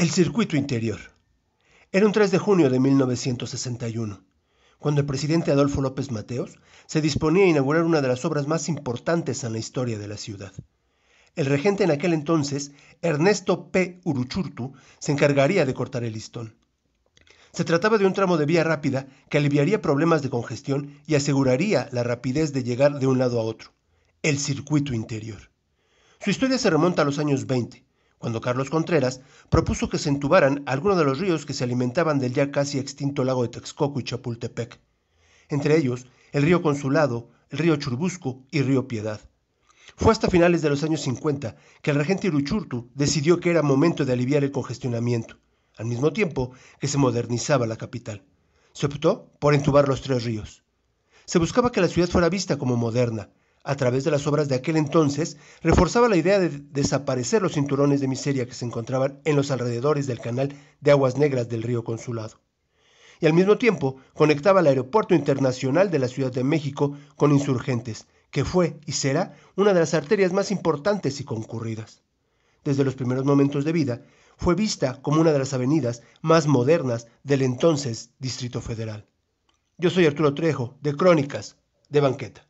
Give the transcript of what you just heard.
El circuito interior. Era un 3 de junio de 1961, cuando el presidente Adolfo López Mateos se disponía a inaugurar una de las obras más importantes en la historia de la ciudad. El regente en aquel entonces, Ernesto P. Uruchurtu, se encargaría de cortar el listón. Se trataba de un tramo de vía rápida que aliviaría problemas de congestión y aseguraría la rapidez de llegar de un lado a otro, el circuito interior. Su historia se remonta a los años 20, cuando Carlos Contreras propuso que se entubaran algunos de los ríos que se alimentaban del ya casi extinto lago de Texcoco y Chapultepec, entre ellos el río Consulado, el río Churbusco y río Piedad. Fue hasta finales de los años 50 que el regente Iruchurtu decidió que era momento de aliviar el congestionamiento, al mismo tiempo que se modernizaba la capital. Se optó por entubar los tres ríos. Se buscaba que la ciudad fuera vista como moderna, a través de las obras de aquel entonces, reforzaba la idea de desaparecer los cinturones de miseria que se encontraban en los alrededores del canal de aguas negras del río Consulado. Y al mismo tiempo conectaba el aeropuerto internacional de la Ciudad de México con insurgentes, que fue y será una de las arterias más importantes y concurridas. Desde los primeros momentos de vida, fue vista como una de las avenidas más modernas del entonces Distrito Federal. Yo soy Arturo Trejo, de Crónicas, de Banqueta.